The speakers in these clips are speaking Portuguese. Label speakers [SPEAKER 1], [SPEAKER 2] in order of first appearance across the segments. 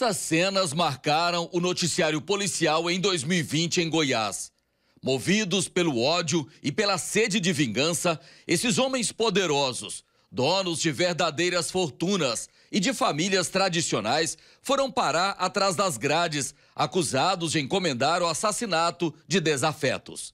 [SPEAKER 1] Essas cenas marcaram o noticiário policial em 2020 em Goiás. Movidos pelo ódio e pela sede de vingança, esses homens poderosos, donos de verdadeiras fortunas e de famílias tradicionais, foram parar atrás das grades, acusados de encomendar o assassinato de desafetos.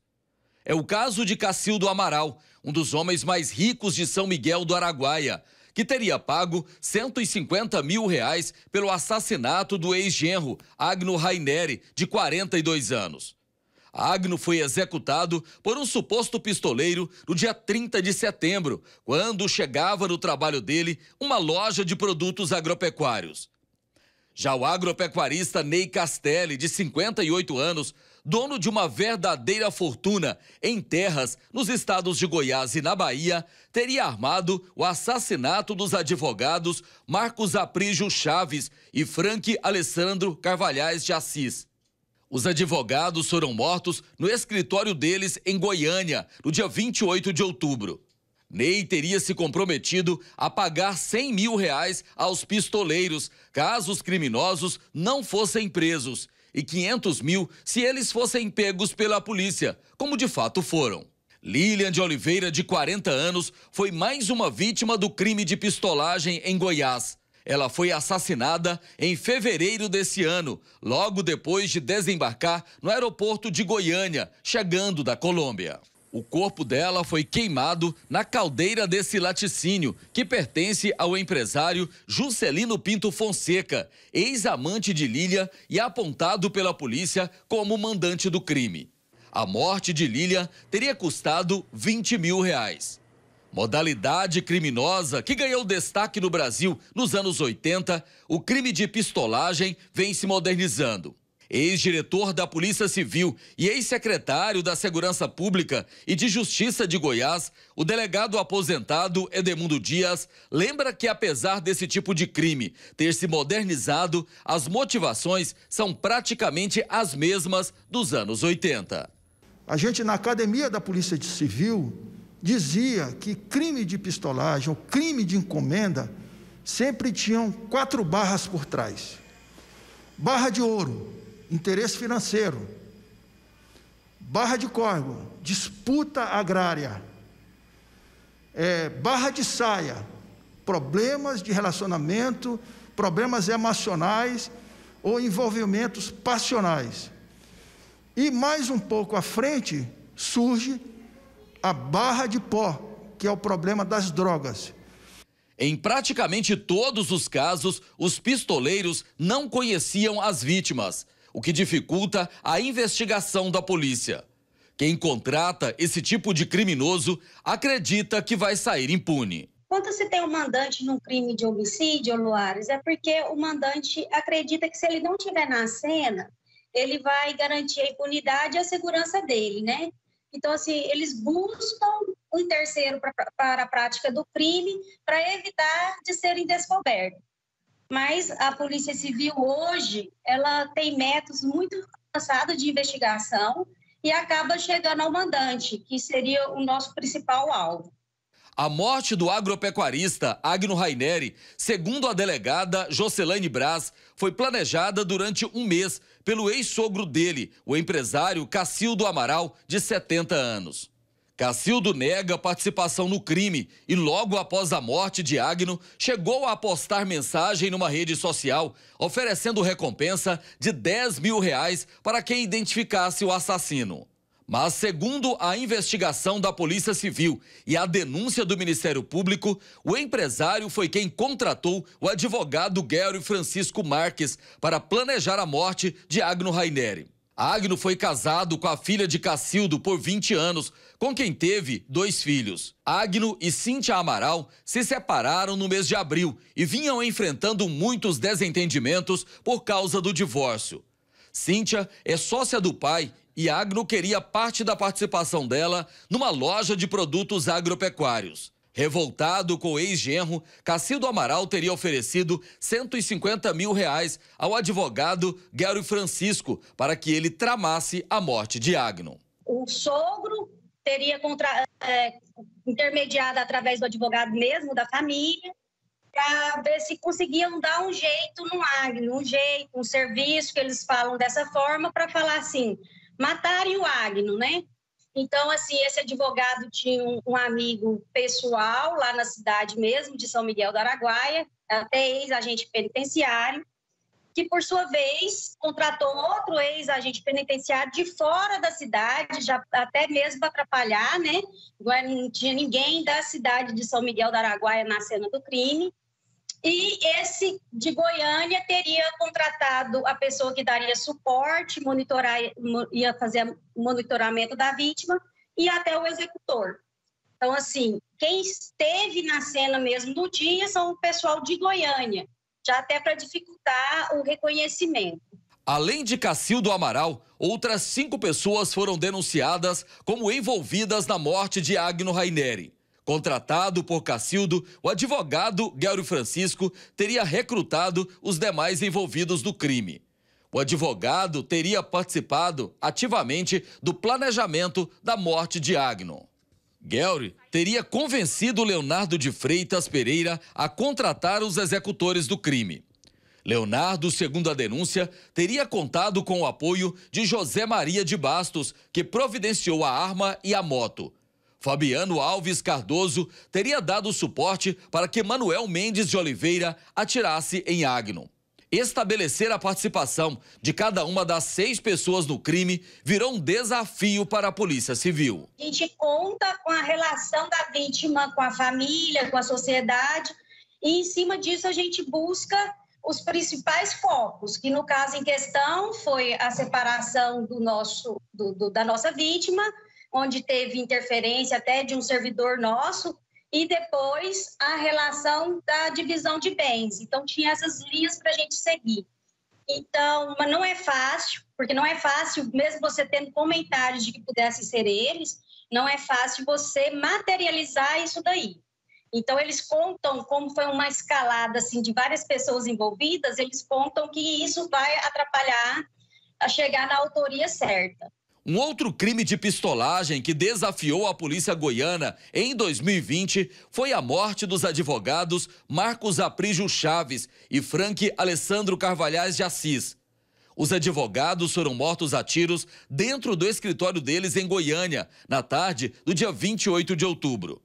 [SPEAKER 1] É o caso de Cacildo Amaral, um dos homens mais ricos de São Miguel do Araguaia, que teria pago 150 mil reais pelo assassinato do ex-genro Agno Raineri, de 42 anos. Agno foi executado por um suposto pistoleiro no dia 30 de setembro, quando chegava no trabalho dele uma loja de produtos agropecuários. Já o agropecuarista Ney Castelli, de 58 anos, dono de uma verdadeira fortuna em terras nos estados de Goiás e na Bahia, teria armado o assassinato dos advogados Marcos Aprígio Chaves e Frank Alessandro Carvalhais de Assis. Os advogados foram mortos no escritório deles em Goiânia, no dia 28 de outubro. Ney teria se comprometido a pagar 100 mil reais aos pistoleiros, caso os criminosos não fossem presos, e 500 mil se eles fossem pegos pela polícia, como de fato foram. Lilian de Oliveira, de 40 anos, foi mais uma vítima do crime de pistolagem em Goiás. Ela foi assassinada em fevereiro desse ano, logo depois de desembarcar no aeroporto de Goiânia, chegando da Colômbia. O corpo dela foi queimado na caldeira desse laticínio, que pertence ao empresário Juscelino Pinto Fonseca, ex-amante de Lilia e apontado pela polícia como mandante do crime. A morte de Lilia teria custado 20 mil reais. Modalidade criminosa que ganhou destaque no Brasil nos anos 80, o crime de pistolagem vem se modernizando ex-diretor da Polícia Civil e ex-secretário da Segurança Pública e de Justiça de Goiás, o delegado aposentado Edemundo Dias lembra que, apesar desse tipo de crime ter se modernizado, as motivações são praticamente as mesmas dos anos 80.
[SPEAKER 2] A gente, na academia da Polícia Civil, dizia que crime de pistolagem ou crime de encomenda sempre tinham quatro barras por trás: barra de ouro, interesse financeiro, barra de córrego, disputa agrária, é, barra de saia, problemas de relacionamento, problemas emocionais ou envolvimentos passionais. E mais um pouco à frente surge a barra de pó, que é o problema das drogas.
[SPEAKER 1] Em praticamente todos os casos, os pistoleiros não conheciam as vítimas o que dificulta a investigação da polícia. Quem contrata esse tipo de criminoso acredita que vai sair impune.
[SPEAKER 3] Quando se tem um mandante num crime de homicídio, Luares, é porque o mandante acredita que se ele não estiver na cena, ele vai garantir a impunidade e a segurança dele, né? Então, assim, eles buscam um terceiro pra, para a prática do crime para evitar de serem descobertos. Mas a Polícia Civil hoje, ela tem métodos muito avançados de investigação e acaba chegando ao mandante, que seria o nosso principal alvo.
[SPEAKER 1] A morte do agropecuarista Agno Raineri, segundo a delegada Jocelaine Braz, foi planejada durante um mês pelo ex-sogro dele, o empresário Cacildo Amaral, de 70 anos. Cacildo nega participação no crime e, logo após a morte de Agno, chegou a postar mensagem numa rede social oferecendo recompensa de 10 mil reais para quem identificasse o assassino. Mas, segundo a investigação da Polícia Civil e a denúncia do Ministério Público, o empresário foi quem contratou o advogado Gary Francisco Marques para planejar a morte de Agno Raineri. Agno foi casado com a filha de Cacildo por 20 anos, com quem teve dois filhos. Agno e Cíntia Amaral se separaram no mês de abril e vinham enfrentando muitos desentendimentos por causa do divórcio. Cíntia é sócia do pai e Agno queria parte da participação dela numa loja de produtos agropecuários. Revoltado com o ex-genro, Cacildo Amaral teria oferecido 150 mil reais ao advogado Gary Francisco para que ele tramasse a morte de Agno.
[SPEAKER 3] O sogro teria contra, é, intermediado através do advogado mesmo, da família, para ver se conseguiam dar um jeito no Agno, um jeito, um serviço que eles falam dessa forma, para falar assim, matarem o Agno, né? Então, assim, esse advogado tinha um, um amigo pessoal lá na cidade mesmo, de São Miguel do Araguaia, até ex-agente penitenciário, que, por sua vez, contratou outro ex-agente penitenciário de fora da cidade, já até mesmo para atrapalhar, né? É, não tinha ninguém da cidade de São Miguel do Araguaia na cena do crime. E esse de Goiânia teria contratado a pessoa que daria suporte, monitorar, ia fazer monitoramento da vítima, e até o executor. Então, assim, quem esteve na cena mesmo no dia são o pessoal de Goiânia, já até para dificultar o reconhecimento.
[SPEAKER 1] Além de Cacildo Amaral, outras cinco pessoas foram denunciadas como envolvidas na morte de Agno Raineri. Contratado por Cacildo, o advogado Guério Francisco teria recrutado os demais envolvidos do crime. O advogado teria participado ativamente do planejamento da morte de Agno. Guelry teria convencido Leonardo de Freitas Pereira a contratar os executores do crime. Leonardo, segundo a denúncia, teria contado com o apoio de José Maria de Bastos, que providenciou a arma e a moto. Fabiano Alves Cardoso teria dado suporte para que Manuel Mendes de Oliveira atirasse em Agno. Estabelecer a participação de cada uma das seis pessoas no crime virou um desafio para a Polícia Civil.
[SPEAKER 3] A gente conta com a relação da vítima com a família, com a sociedade, e em cima disso a gente busca os principais focos, que no caso em questão foi a separação do nosso, do, do, da nossa vítima onde teve interferência até de um servidor nosso, e depois a relação da divisão de bens. Então, tinha essas linhas para a gente seguir. Então, mas não é fácil, porque não é fácil, mesmo você tendo comentários de que pudessem ser eles, não é fácil você materializar isso daí. Então, eles contam como foi uma escalada assim, de várias pessoas envolvidas, eles contam que isso vai atrapalhar a chegar na autoria certa.
[SPEAKER 1] Um outro crime de pistolagem que desafiou a polícia goiana em 2020 foi a morte dos advogados Marcos Aprígio Chaves e Frank Alessandro Carvalhais de Assis. Os advogados foram mortos a tiros dentro do escritório deles em Goiânia, na tarde do dia 28 de outubro.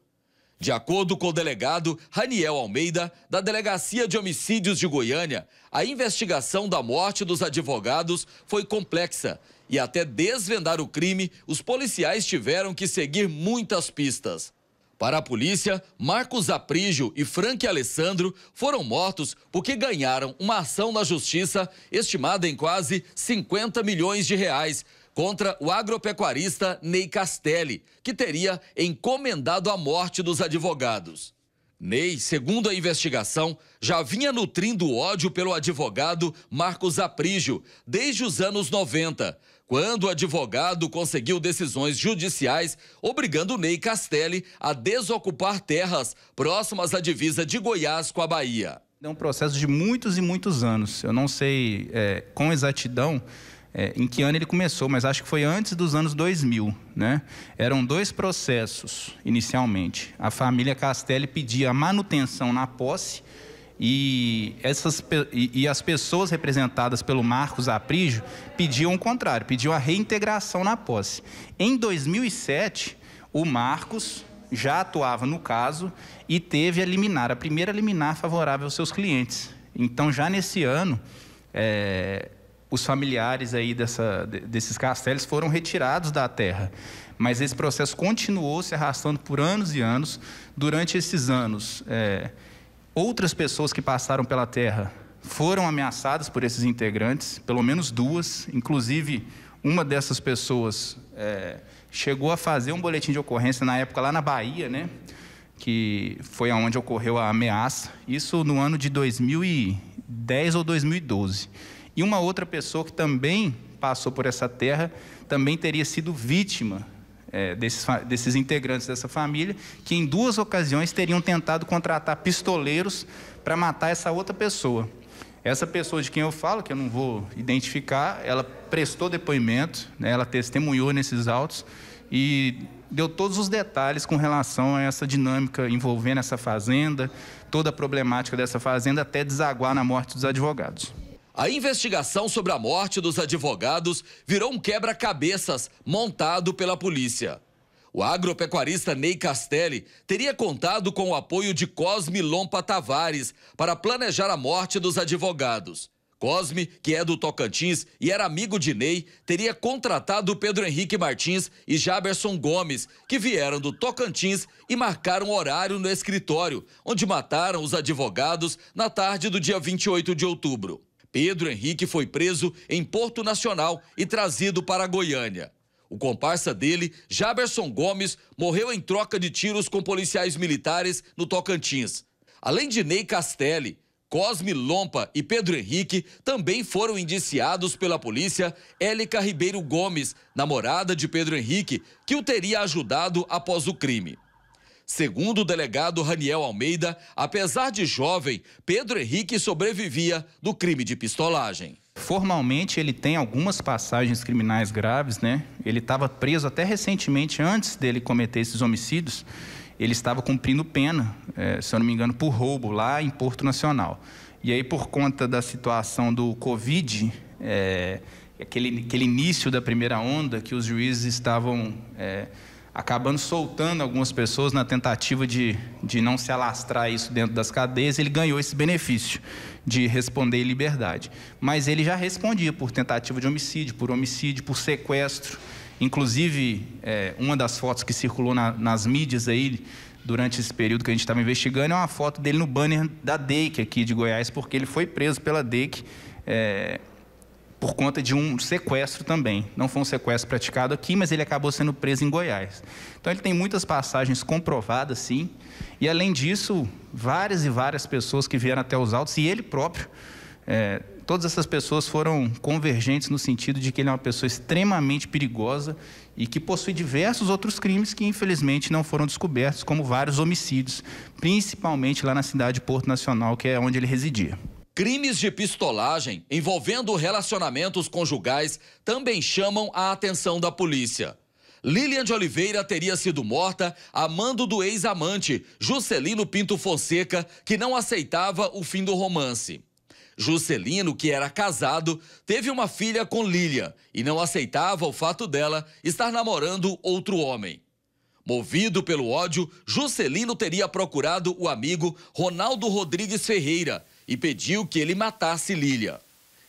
[SPEAKER 1] De acordo com o delegado Raniel Almeida, da Delegacia de Homicídios de Goiânia, a investigação da morte dos advogados foi complexa e até desvendar o crime, os policiais tiveram que seguir muitas pistas. Para a polícia, Marcos Aprígio e Frank Alessandro foram mortos porque ganharam uma ação na justiça estimada em quase 50 milhões de reais contra o agropecuarista Ney Castelli, que teria encomendado a morte dos advogados. Ney, segundo a investigação, já vinha nutrindo ódio pelo advogado Marcos Aprígio desde os anos 90, quando o advogado conseguiu decisões judiciais obrigando Ney Castelli a desocupar terras próximas à divisa de Goiás com a Bahia.
[SPEAKER 4] É um processo de muitos e muitos anos. Eu não sei é, com exatidão é, em que ano ele começou, mas acho que foi antes dos anos 2000. Né? Eram dois processos inicialmente. A família Castelli pedia a manutenção na posse e, essas, e, e as pessoas representadas pelo Marcos Aprígio pediam o contrário, pediam a reintegração na posse. Em 2007, o Marcos já atuava no caso e teve a liminar, a primeira liminar favorável aos seus clientes. Então, já nesse ano, é, os familiares aí dessa, desses castelos foram retirados da terra. Mas esse processo continuou se arrastando por anos e anos. Durante esses anos, é, Outras pessoas que passaram pela terra foram ameaçadas por esses integrantes, pelo menos duas, inclusive uma dessas pessoas é, chegou a fazer um boletim de ocorrência na época lá na Bahia, né? Que foi aonde ocorreu a ameaça. Isso no ano de 2010 ou 2012. E uma outra pessoa que também passou por essa terra também teria sido vítima é, desses, desses integrantes dessa família, que em duas ocasiões teriam tentado contratar pistoleiros para matar essa outra pessoa. Essa pessoa de quem eu falo, que eu não vou identificar, ela prestou depoimento, né, ela testemunhou nesses autos e deu todos os detalhes com relação a essa dinâmica envolvendo essa fazenda, toda a problemática dessa fazenda, até desaguar na morte dos advogados. A
[SPEAKER 1] investigação sobre a morte dos advogados virou um quebra-cabeças montado pela polícia. O agropecuarista Ney Castelli teria contado com o apoio de Cosme Lompa Tavares para planejar a morte dos advogados. Cosme, que é do Tocantins e era amigo de Ney, teria contratado Pedro Henrique Martins e Jaberson Gomes, que vieram do Tocantins e marcaram horário no escritório, onde mataram os advogados na tarde do dia 28 de outubro. Pedro Henrique foi preso em Porto Nacional e trazido para Goiânia. O comparsa dele, Jaberson Gomes, morreu em troca de tiros com policiais militares no Tocantins. Além de Ney Castelli, Cosme Lompa e Pedro Henrique também foram indiciados pela polícia Élica Ribeiro Gomes, namorada de Pedro Henrique, que o teria ajudado após o crime. Segundo o delegado Raniel Almeida, apesar de jovem, Pedro Henrique sobrevivia do crime de pistolagem.
[SPEAKER 4] Formalmente, ele tem algumas passagens criminais graves, né? Ele estava preso até recentemente, antes dele cometer esses homicídios. Ele estava cumprindo pena, é, se eu não me engano, por roubo lá em Porto Nacional. E aí, por conta da situação do Covid, é, aquele, aquele início da primeira onda que os juízes estavam. É, acabando soltando algumas pessoas na tentativa de, de não se alastrar isso dentro das cadeias, ele ganhou esse benefício de responder em liberdade. Mas ele já respondia por tentativa de homicídio, por homicídio, por sequestro. Inclusive, é, uma das fotos que circulou na, nas mídias aí, durante esse período que a gente estava investigando, é uma foto dele no banner da DEIC aqui de Goiás, porque ele foi preso pela DEIC. É, por conta de um sequestro também. Não foi um sequestro praticado aqui, mas ele acabou sendo preso em Goiás. Então ele tem muitas passagens comprovadas, sim. E além disso, várias e várias pessoas que vieram até os autos, e ele próprio, é, todas essas pessoas foram convergentes no sentido de que ele é uma pessoa extremamente perigosa e que possui diversos outros crimes que infelizmente não foram descobertos, como vários homicídios, principalmente lá na cidade de Porto Nacional, que é onde ele residia.
[SPEAKER 1] Crimes de pistolagem envolvendo relacionamentos conjugais também chamam a atenção da polícia. Lilian de Oliveira teria sido morta a mando do ex-amante, Juscelino Pinto Fonseca, que não aceitava o fim do romance. Juscelino, que era casado, teve uma filha com Lilian e não aceitava o fato dela estar namorando outro homem. Movido pelo ódio, Juscelino teria procurado o amigo Ronaldo Rodrigues Ferreira, e pediu que ele matasse Lília.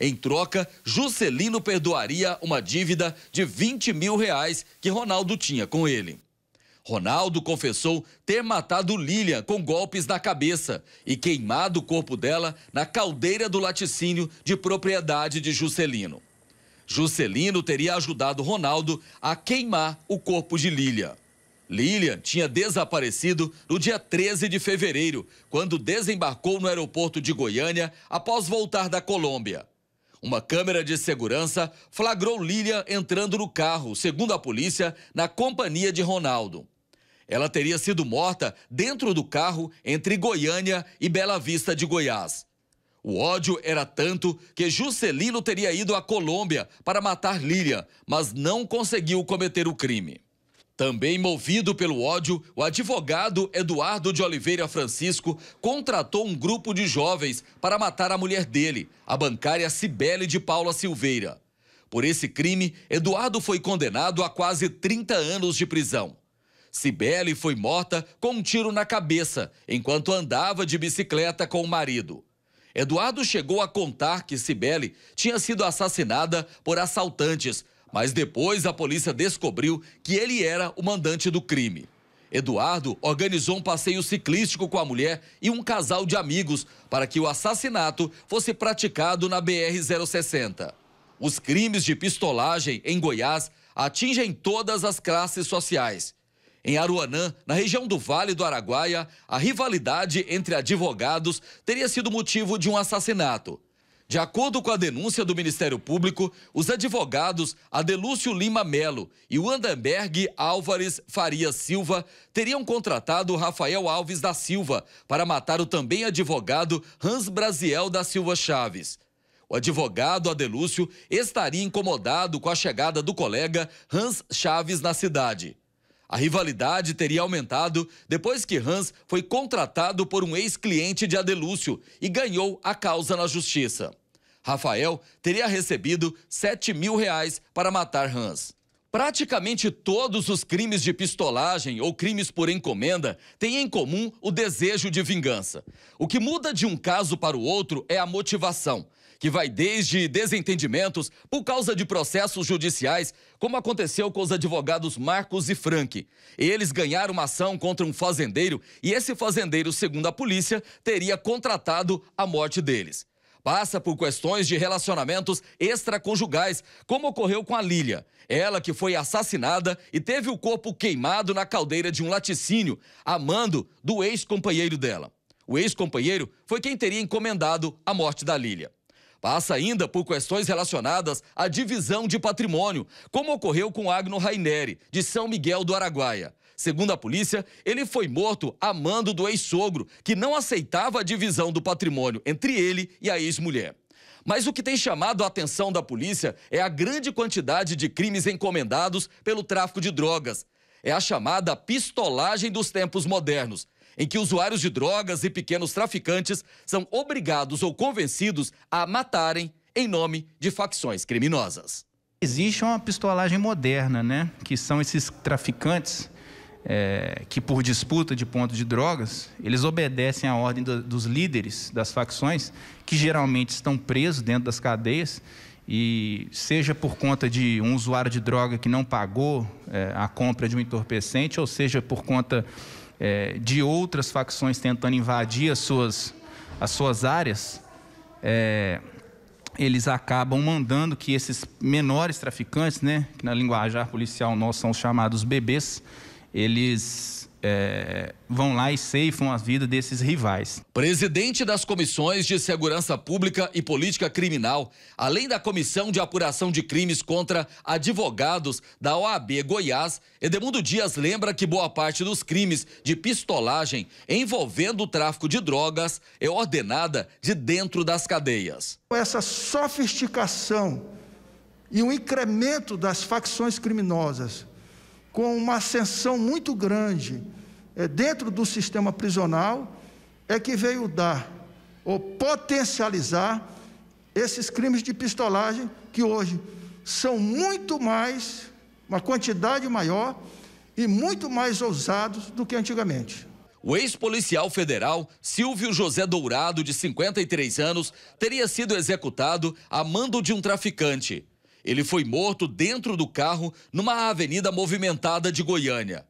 [SPEAKER 1] Em troca, Juscelino perdoaria uma dívida de 20 mil reais que Ronaldo tinha com ele. Ronaldo confessou ter matado Lilian com golpes na cabeça e queimado o corpo dela na caldeira do laticínio de propriedade de Juscelino. Juscelino teria ajudado Ronaldo a queimar o corpo de Lilian. Lilian tinha desaparecido no dia 13 de fevereiro, quando desembarcou no aeroporto de Goiânia após voltar da Colômbia. Uma câmera de segurança flagrou Lilian entrando no carro, segundo a polícia, na companhia de Ronaldo. Ela teria sido morta dentro do carro entre Goiânia e Bela Vista de Goiás. O ódio era tanto que Juscelino teria ido à Colômbia para matar Lilian, mas não conseguiu cometer o crime. Também movido pelo ódio, o advogado Eduardo de Oliveira Francisco contratou um grupo de jovens para matar a mulher dele, a bancária Cibele de Paula Silveira. Por esse crime, Eduardo foi condenado a quase 30 anos de prisão. Cibele foi morta com um tiro na cabeça enquanto andava de bicicleta com o marido. Eduardo chegou a contar que Cibele tinha sido assassinada por assaltantes mas depois a polícia descobriu que ele era o mandante do crime. Eduardo organizou um passeio ciclístico com a mulher e um casal de amigos para que o assassinato fosse praticado na BR-060. Os crimes de pistolagem em Goiás atingem todas as classes sociais. Em Aruanã, na região do Vale do Araguaia, a rivalidade entre advogados teria sido motivo de um assassinato. De acordo com a denúncia do Ministério Público, os advogados Adelúcio Lima Melo e o Álvares Faria Silva teriam contratado Rafael Alves da Silva para matar o também advogado Hans Brasiel da Silva Chaves. O advogado Adelúcio estaria incomodado com a chegada do colega Hans Chaves na cidade. A rivalidade teria aumentado depois que Hans foi contratado por um ex-cliente de Adelúcio e ganhou a causa na justiça. Rafael teria recebido 7 mil reais para matar Hans. Praticamente todos os crimes de pistolagem ou crimes por encomenda têm em comum o desejo de vingança. O que muda de um caso para o outro é a motivação, que vai desde desentendimentos por causa de processos judiciais, como aconteceu com os advogados Marcos e Frank. Eles ganharam uma ação contra um fazendeiro e esse fazendeiro, segundo a polícia, teria contratado a morte deles passa por questões de relacionamentos extraconjugais, como ocorreu com a Lilia. Ela que foi assassinada e teve o corpo queimado na caldeira de um laticínio, a mando do ex-companheiro dela. O ex-companheiro foi quem teria encomendado a morte da Lilia. Passa ainda por questões relacionadas à divisão de patrimônio, como ocorreu com Agno Raineri, de São Miguel do Araguaia. Segundo a polícia, ele foi morto a mando do ex-sogro, que não aceitava a divisão do patrimônio entre ele e a ex-mulher. Mas o que tem chamado a atenção da polícia é a grande quantidade de crimes encomendados pelo tráfico de drogas. É a chamada pistolagem dos tempos modernos, em que usuários de drogas e pequenos traficantes são obrigados ou convencidos a matarem em nome de facções criminosas.
[SPEAKER 4] Existe uma pistolagem moderna, né? Que são esses traficantes é, que por disputa de ponto de drogas, eles obedecem à ordem do, dos líderes das facções, que geralmente estão presos dentro das cadeias, e seja por conta de um usuário de droga que não pagou é, a compra de um entorpecente, ou seja por conta é, de outras facções tentando invadir as suas, as suas áreas, é, eles acabam mandando que esses menores traficantes, né, que na linguajar policial nós são chamados bebês, eles é, vão lá e ceifam a vida desses
[SPEAKER 1] rivais. Presidente das comissões de Segurança Pública e Política Criminal, além da Comissão de Apuração de Crimes contra Advogados da OAB Goiás, Edemundo Dias lembra que boa parte dos crimes de pistolagem envolvendo o tráfico de drogas é ordenada de dentro das cadeias.
[SPEAKER 2] Essa sofisticação e o incremento das facções criminosas com uma ascensão muito grande é, dentro do sistema prisional, é que veio dar ou potencializar esses crimes de pistolagem que hoje são muito mais, uma quantidade maior e muito mais ousados do que antigamente.
[SPEAKER 1] O ex-policial federal Silvio José Dourado, de 53 anos, teria sido executado a mando de um traficante. Ele foi morto dentro do carro numa avenida movimentada de Goiânia.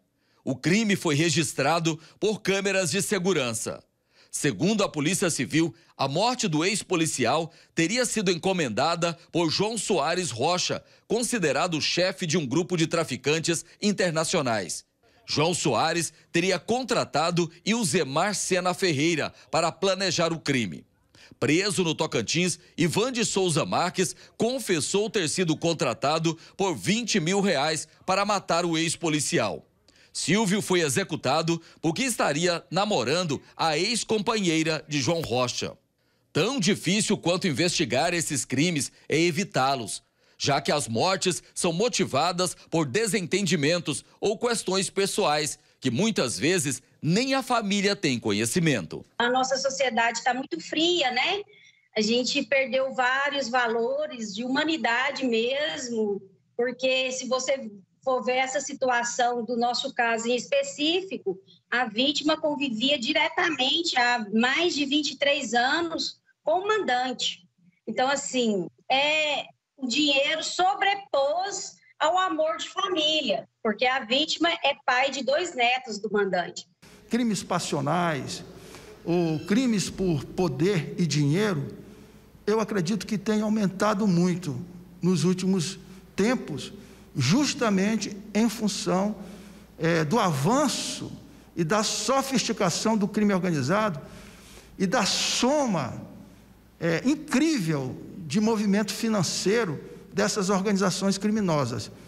[SPEAKER 1] O crime foi registrado por câmeras de segurança. Segundo a Polícia Civil, a morte do ex-policial teria sido encomendada por João Soares Rocha, considerado chefe de um grupo de traficantes internacionais. João Soares teria contratado Ilzemar Sena Ferreira para planejar o crime. Preso no Tocantins, Ivan de Souza Marques confessou ter sido contratado por 20 mil reais para matar o ex-policial. Silvio foi executado porque estaria namorando a ex-companheira de João Rocha. Tão difícil quanto investigar esses crimes é evitá-los, já que as mortes são motivadas por desentendimentos ou questões pessoais que muitas vezes nem a família tem conhecimento.
[SPEAKER 3] A nossa sociedade está muito fria, né? A gente perdeu vários valores de humanidade mesmo, porque se você for ver essa situação do nosso caso em específico, a vítima convivia diretamente há mais de 23 anos com o mandante. Então, assim, é, o dinheiro sobrepôs ao amor de família, porque a vítima é pai de dois netos do mandante
[SPEAKER 2] crimes passionais ou crimes por poder e dinheiro, eu acredito que tem aumentado muito nos últimos tempos, justamente em função é, do avanço e da sofisticação do crime organizado e da soma é, incrível de movimento financeiro dessas organizações criminosas.